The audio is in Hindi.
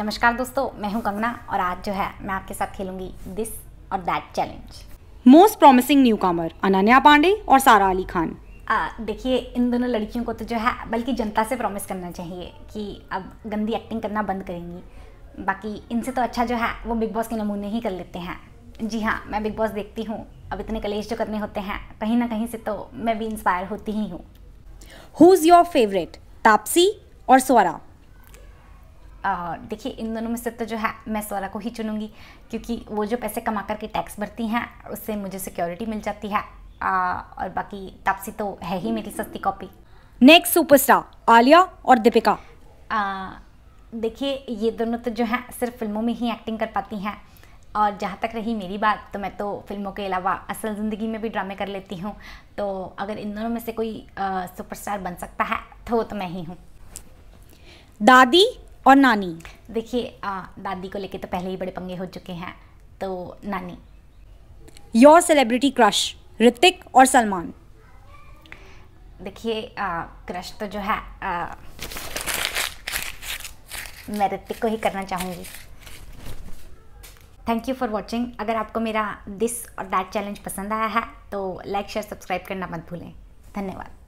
नमस्कार दोस्तों मैं हूं कंगना और आज जो है मैं आपके साथ खेलूंगी दिस और that challenge most promising newcomer Ananya Pandey और सारा अली खान देखिए इन दोनों लड़कियों को तो जो है बल्कि जनता से प्रॉमिस करना चाहिए कि अब गंदी एक्टिंग करना बंद करेंगी बाकी इनसे तो अच्छा जो है वो बिग बॉस के नमूने ही कर लेते हैं जी हाँ मैं बिग बॉस देखती हूँ अब इतने कलेश जो करने होते हैं कहीं ना कहीं से तो मैं भी इंस्पायर होती ही हूँ who is your favourite Taapsee और स्वरा देखिए इन दोनों में से तो जो है मैं सोला को ही चुनूंगी क्योंकि वो जो पैसे कमा करके टैक्स भरती हैं उससे मुझे सिक्योरिटी मिल जाती है आ, और बाकी तापसी तो है ही मेरी सस्ती कॉपी नेक्स्ट सुपरस्टार आलिया और दीपिका देखिए ये दोनों तो जो हैं सिर्फ फिल्मों में ही एक्टिंग कर पाती हैं और जहाँ तक रही मेरी बात तो मैं तो फिल्मों के अलावा असल ज़िंदगी में भी ड्रामे कर लेती हूँ तो अगर इन दोनों में से कोई सुपरस्टार बन सकता है तो वो तो मैं ही हूँ दादी और नानी देखिए दादी को लेके तो पहले ही बड़े पंगे हो चुके हैं तो नानी योर सेलिब्रिटी क्रश ऋतिक और सलमान देखिए क्रश तो जो है आ, मैं ऋतिक को ही करना चाहूँगी थैंक यू फॉर वॉचिंग अगर आपको मेरा दिस और दैट चैलेंज पसंद आया है तो लाइक शेयर सब्सक्राइब करना मत भूलें धन्यवाद